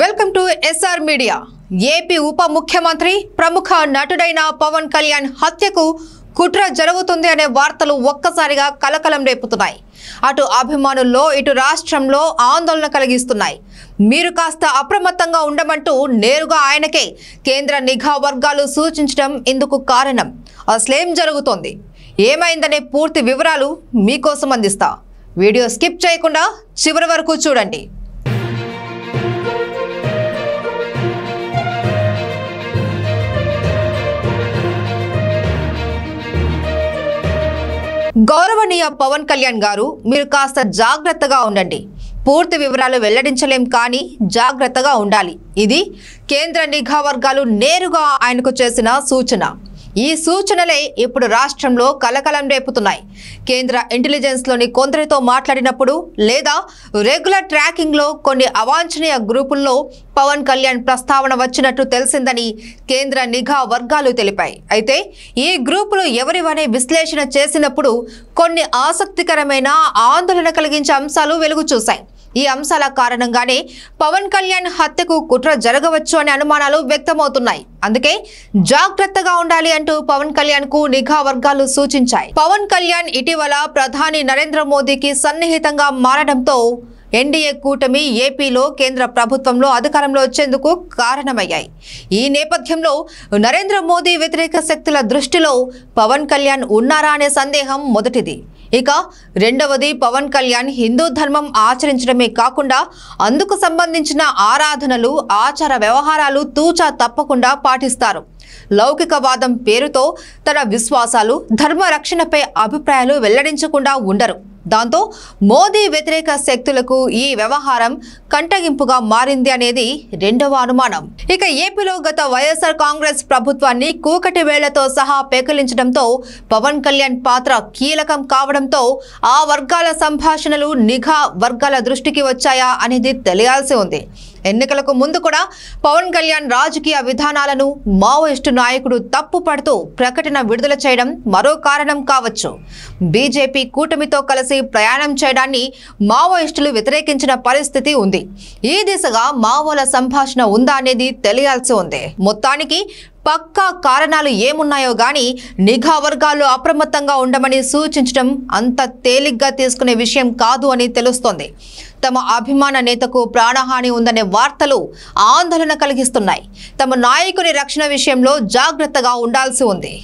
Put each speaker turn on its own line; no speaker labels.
welcome to S R media AP ఉప ముఖ్యమంత్రి ప్రముఖ నటుడైన పవన్ కళ్యాణ్ హత్యకు కుట్ర జరుగుతుంది అనే వార్తలు ఒక్కసారిగా కలకలం రేపుతున్నాయి అటు అభిమానుల్లో ఇటు రాష్ట్రంలో ఆందోళన కలిగిస్తున్నాయి మీరు కాస్త అప్రమత్తంగా ఉండమంటూ నేరుగా ఆయనకే కేంద్ర నిఘా వర్గాలు సూచించడం ఇందుకు కారణం అసలేం జరుగుతోంది ఏమైందనే పూర్తి వివరాలు మీకోసం అందిస్తా వీడియో స్కిప్ చేయకుండా చివరి వరకు చూడండి గౌరవనీయ పవన్ కళ్యాణ్ గారు మీరు కాస్త జాగ్రత్తగా ఉండండి పూర్తి వివరాలు వెల్లడించలేం కానీ జాగ్రత్తగా ఉండాలి ఇది కేంద్ర నిఘా వర్గాలు నేరుగా ఆయనకు చేసిన సూచన ఈ సూచనలే ఇప్పుడు రాష్ట్రంలో కలకలం రేపుతున్నాయి కేంద్ర ఇంటెలిజెన్స్లోని కొందరితో మాట్లాడినప్పుడు లేదా రెగ్యులర్ ట్రాకింగ్లో కొన్ని అవాంఛనీయ గ్రూపుల్లో పవన్ కళ్యాణ్ ప్రస్తావన వచ్చినట్టు తెలిసిందని కేంద్ర నిఘా వర్గాలు తెలిపాయి అయితే ఈ గ్రూపులు ఎవరివనే విశ్లేషణ చేసినప్పుడు కొన్ని ఆసక్తికరమైన ఆందోళన కలిగించే అంశాలు వెలుగు చూశాయి ఈ అంశాల కారణంగానే పవన్ కళ్యాణ్ హత్యకు కుట్ర జరగవచ్చు అనే అనుమానాలు వ్యక్తమవుతున్నాయి అందుకే జాగ్రత్తగా ఉండాలి అంటూ పవన్ కళ్యాణ్ కు నిఘా వర్గాలు సూచించాయి పవన్ కళ్యాణ్ ఇటీవల ప్రధాని నరేంద్ర మోదీకి సన్నిహితంగా మారడంతో ఎన్డీఏ కూటమి ఏపీలో కేంద్ర ప్రభుత్వంలో అధికారంలో వచ్చేందుకు కారణమయ్యాయి ఈ నేపథ్యంలో నరేంద్ర మోదీ వ్యతిరేక శక్తుల దృష్టిలో పవన్ కళ్యాణ్ ఉన్నారా అనే సందేహం మొదటిది ఇక రెండవది పవన్ కళ్యాణ్ హిందూ ధర్మం ఆచరించడమే కాకుండా అందుకు సంబంధించిన ఆరాధనలు ఆచార వ్యవహారాలు తూచా తప్పకుండా పాటిస్తారు లౌకికవాదం పేరుతో తన విశ్వాసాలు ధర్మ రక్షణపై అభిప్రాయాలు వెల్లడించకుండా ఉండరు దాంతో మోదీ వ్యతిరేక శక్తులకు ఈ వ్యవహారం కంటగింపుగా మారింది అనేది రెండవ అనుమానం ఇక ఏపీలో గత వైఎస్ఆర్ కాంగ్రెస్ ప్రభుత్వాన్ని కూకటి వేళ్లతో సహా పేకలించడంతో పవన్ కళ్యాణ్ పాత్ర కీలకం కావడంతో ఆ వర్గాల సంభాషణలు నిఘా వర్గాల దృష్టికి వచ్చాయా అనేది తెలియాల్సి ఉంది ఎన్నికలకు ముందు కూడా పవన్ కళ్యాణ్ రాజకీయ విధానాలను మావోయిస్టు నాయకుడు తప్పుపడుతూ ప్రకటన విడుదల చేయడం మరో కారణం కావచ్చు బీజేపీ కూటమితో కలిసి ప్రయాణం చేయడాన్ని మావోయిస్టులు వ్యతిరేకించిన పరిస్థితి ఉంది ఈ దిశగా మావోల సంభాషణ ఉందా అనేది తెలియాల్సి ఉంది మొత్తానికి పక్కా కారణాలు ఏమున్నాయో గాని నిఘా వర్గాలు అప్రమత్తంగా ఉండమని సూచించడం అంత తేలిగ్గా తీసుకునే విషయం కాదు అని తెలుస్తోంది తమ అభిమాన నేతకు ప్రాణహాని ఉందనే వార్తలు ఆందోళన కలిగిస్తున్నాయి తమ నాయకుని రక్షణ విషయంలో జాగ్రత్తగా ఉండాల్సి ఉంది